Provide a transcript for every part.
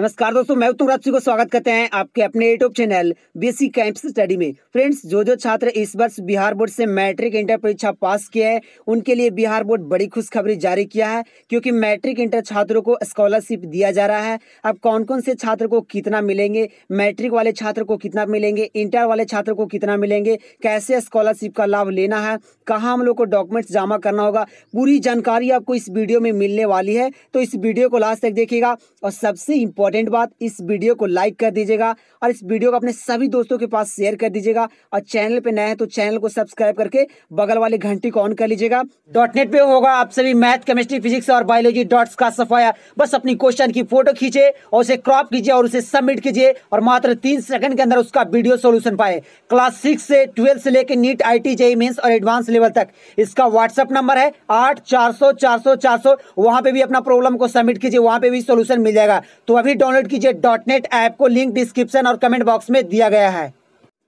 नमस्कार दोस्तों मैं उत्तम राज को स्वागत करते हैं आपके अपने YouTube channel BC camp study में फ्रेंड्स जो जो छात्र इस वर्ष बिहार बोर्ड से मैट्रिक इंटर परीक्षा पास किए हैं उनके लिए बिहार बोर्ड बड़ी खुशखबरी जारी किया है क्योंकि मैट्रिक इंटर छात्रों को स्कॉलरशिप दिया जा रहा है अब कौन कौन से छात्र को कितना मिलेंगे मैट्रिक वाले छात्र को कितना मिलेंगे इंटर वाले छात्र को कितना मिलेंगे कैसे स्कॉलरशिप का लाभ लेना है कहाँ हम लोग को डॉक्यूमेंट्स जमा करना होगा पूरी जानकारी आपको इस वीडियो में मिलने वाली है तो इस वीडियो को लास्ट तक देखिएगा और सबसे इम्पोर्टेंट इंपॉर्टेंट बात इस वीडियो को लाइक कर दीजिएगा और इस वीडियो को अपने सभी दोस्तों के पास शेयर कर दीजिएगा और चैनल पे नए हैं तो चैनल को सब्सक्राइब करके बगल वाली घंटी को ऑन कर लीजिएगा डॉट नेट पे होगा आप सभी मैथ केमिस्ट्री फिजिक्स और बायोलॉजी डॉट्स का सफाया बस अपनी क्वेश्चन की फोटो खींचे और उसे क्रॉप कीजिए और उसे सबमिट कीजिए और मात्र तीन सेकंड के अंदर उसका वीडियो सोल्यूशन पाए क्लास सिक्स से ट्वेल्थ से लेकर नीट आई टी जेई और एडवांस लेवल तक इसका व्हाट्सअप नंबर है आठ चार सौ चार सौ चार सौ वहां पर भी अपना प्रॉब्लम को सबमिट कीजिए वहां पर भी सोल्यूशन मिल जाएगा तो अभी डाउनलोड कीजिए डॉट नेट ऐप को लिंक डिस्क्रिप्शन और कमेंट बॉक्स में दिया गया है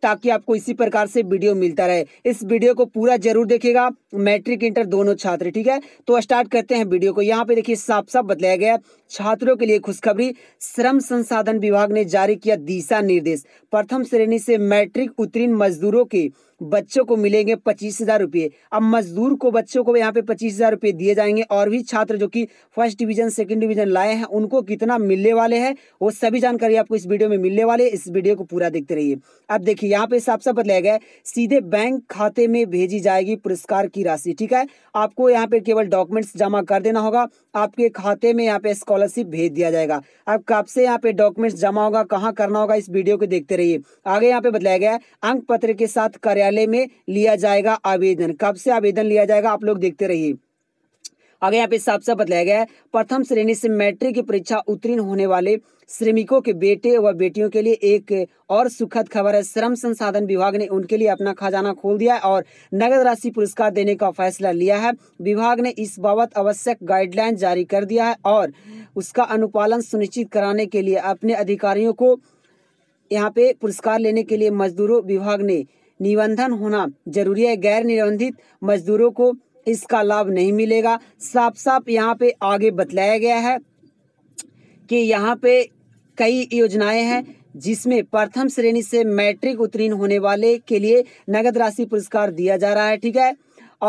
ताकि आपको इसी प्रकार से वीडियो मिलता रहे इस वीडियो को पूरा जरूर देखिएगा मैट्रिक इंटर दोनों छात्र ठीक है तो स्टार्ट करते हैं वीडियो को यहाँ पे देखिए साफ साफ बतलाया गया छात्रों के लिए खुशखबरी श्रम संसाधन विभाग ने जारी किया दिशा निर्देश प्रथम श्रेणी से मैट्रिक उत्तीर्ण मजदूरों के बच्चों को मिलेंगे पच्चीस हजार रुपये अब मजदूर को बच्चों को यहाँ पे पच्चीस हजार रुपये दिए जाएंगे और भी छात्र जो कि फर्स्ट डिवीजन सेकंड डिवीजन लाए हैं उनको कितना मिलने वाले हैं वो सभी जानकारी आपको इस वीडियो में मिलने वाले इस वीडियो को पूरा देखते रहिए अब देखिए यहाँ पे साफ साफ बताया गया सीधे बैंक खाते में भेजी जाएगी पुरस्कार की राशि ठीक है आपको यहाँ पे केवल डॉक्यूमेंट्स जमा कर देना होगा आपके खाते में यहाँ पे स्कॉल स्कॉलरशिप भेज दिया जाएगा अब कब से यहाँ पे डॉक्यूमेंट्स जमा होगा कहाँ करना होगा इस वीडियो को देखते रहिए आगे यहाँ पे बताया गया है अंक पत्र के साथ कार्यालय में लिया जाएगा आवेदन कब से आवेदन लिया जाएगा आप लोग देखते रहिए आगे यहाँ पे साफ साफ बताया गया है प्रथम श्रेणी से मैट्रिक की परीक्षा उत्तीर्ण होने वाले श्रमिकों के बेटे व बेटियों के लिए एक और सुखद खबर है श्रम संसाधन विभाग ने उनके लिए अपना खजाना खोल दिया है और नगद राशि पुरस्कार देने का फैसला लिया है विभाग ने इस बाबत आवश्यक गाइडलाइन जारी कर दिया है और उसका अनुपालन सुनिश्चित कराने के लिए अपने अधिकारियों को यहाँ पे पुरस्कार लेने के लिए मजदूरों विभाग ने निबंधन होना जरूरी है गैर निबंधित मजदूरों को इसका लाभ नहीं मिलेगा साफ साफ यहाँ पे आगे बतलाया गया है कि यहाँ पे कई योजनाएं हैं जिसमें प्रथम श्रेणी से मैट्रिक उत्तीर्ण होने वाले के लिए नगद राशि पुरस्कार दिया जा रहा है ठीक है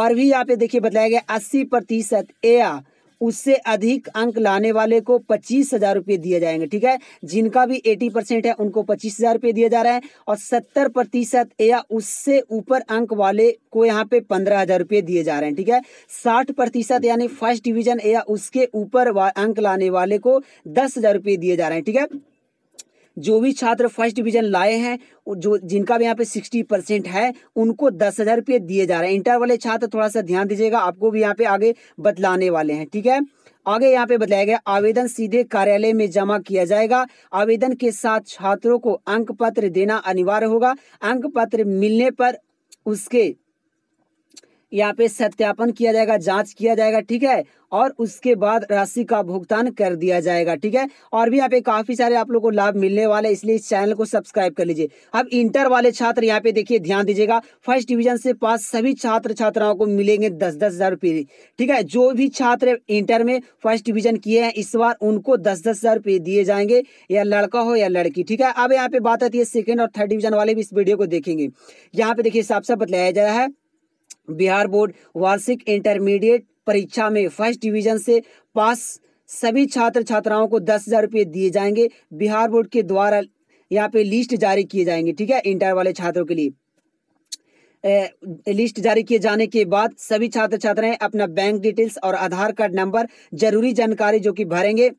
और भी यहाँ पे देखिए बताया गया अस्सी प्रतिशत आ उससे अधिक अंक लाने वाले को पच्चीस हज़ार रुपये दिए जाएंगे ठीक है जिनका भी एटी परसेंट है उनको पच्चीस हज़ार रुपये दिए जा रहे हैं और सत्तर प्रतिशत या उससे ऊपर अंक वाले को यहाँ पे पंद्रह हज़ार रुपये दिए जा रहे हैं ठीक है साठ प्रतिशत यानी फर्स्ट डिवीजन या उसके ऊपर अंक लाने वाले को दस हज़ार रुपये दिए जा रहे हैं ठीक है जो भी छात्र फर्स्ट डिवीजन लाए हैं जो जिनका भी यहाँ पे सिक्सटी परसेंट है उनको दस हज़ार रुपये दिए जा रहे हैं इंटर वाले छात्र थोड़ा सा ध्यान दीजिएगा आपको भी यहाँ पे आगे बतलाने वाले हैं ठीक है आगे यहाँ पे बताया गया आवेदन सीधे कार्यालय में जमा किया जाएगा आवेदन के साथ छात्रों को अंक पत्र देना अनिवार्य होगा अंक पत्र मिलने पर उसके यहाँ पे सत्यापन किया जाएगा जांच किया जाएगा ठीक है और उसके बाद राशि का भुगतान कर दिया जाएगा ठीक है और भी यहाँ पे काफी सारे आप लोग को लाभ मिलने वाले इसलिए इस चैनल को सब्सक्राइब कर लीजिए अब इंटर वाले छात्र यहाँ पे देखिए ध्यान दीजिएगा फर्स्ट डिवीजन से पास सभी छात्र छात्राओं को मिलेंगे दस दस हजार रुपये ठीक है जो भी छात्र इंटर में फर्स्ट डिविजन किए हैं इस बार उनको दस दस हजार रुपये दिए जाएंगे या लड़का हो या लड़की ठीक है अब यहाँ पे बात आती है सेकेंड और थर्ड डिवीजन वाले भी इस वीडियो को देखेंगे यहाँ पे देखिए साफ साफ बतलाया जा रहा है बिहार बोर्ड वार्षिक इंटरमीडिएट परीक्षा में फर्स्ट डिवीजन से पास सभी छात्र छात्राओं को दस हज़ार रुपये दिए जाएंगे बिहार बोर्ड के द्वारा यहाँ पे लिस्ट जारी किए जाएंगे ठीक है इंटर वाले छात्रों के लिए लिस्ट जारी किए जाने के बाद सभी छात्र छात्राएं अपना बैंक डिटेल्स और आधार कार्ड नंबर जरूरी जानकारी जो कि भरेंगे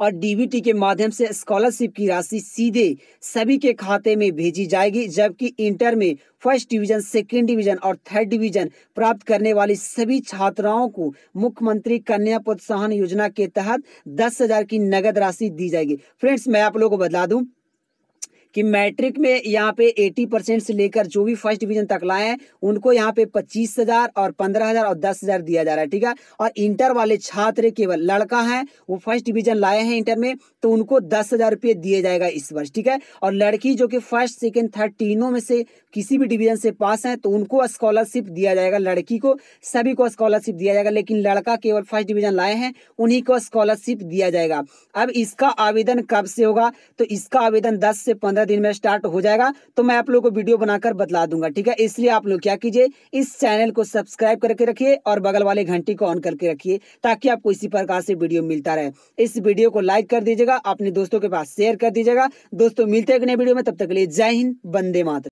और डीबीटी के माध्यम से स्कॉलरशिप की राशि सीधे सभी के खाते में भेजी जाएगी जबकि इंटर में फर्स्ट डिवीजन सेकेंड डिवीजन और थर्ड डिवीजन प्राप्त करने वाली सभी छात्राओं को मुख्यमंत्री कन्या प्रोत्साहन योजना के तहत दस हजार की नगद राशि दी जाएगी फ्रेंड्स मैं आप लोगों को बता दूं कि मैट्रिक में यहाँ पे 80 परसेंट से लेकर जो भी फर्स्ट डिवीजन तक लाए हैं उनको यहाँ पे पच्चीस हजार और पंद्रह हजार और दस हजार दिया जा रहा है ठीक है और इंटर वाले छात्र केवल लड़का है वो फर्स्ट डिवीजन लाए हैं इंटर में तो उनको दस हजार रुपये दिए जाएगा इस वर्ष ठीक है और लड़की जो कि फर्स्ट सेकेंड थर्ड तीनों में से किसी भी डिवीजन से पास है तो उनको स्कॉलरशिप दिया जाएगा लड़की को सभी को स्कॉलरशिप दिया जाएगा लेकिन लड़का केवल फर्स्ट डिवीजन लाए हैं उन्हीं को स्कॉलरशिप दिया जाएगा अब इसका आवेदन कब से होगा तो इसका आवेदन दस से पंद्रह पंद्रह दिन में स्टार्ट हो जाएगा तो मैं आप लोग को वीडियो बनाकर बतला दूंगा ठीक है इसलिए आप लोग क्या कीजिए इस चैनल को सब्सक्राइब करके रखिए और बगल वाले घंटी को ऑन करके रखिए ताकि आपको इसी प्रकार से वीडियो मिलता रहे इस वीडियो को लाइक कर दीजिएगा अपने दोस्तों के पास शेयर कर दीजिएगा दोस्तों मिलते हैं नए वीडियो में तब तक के लिए जय हिंद बंदे मात्र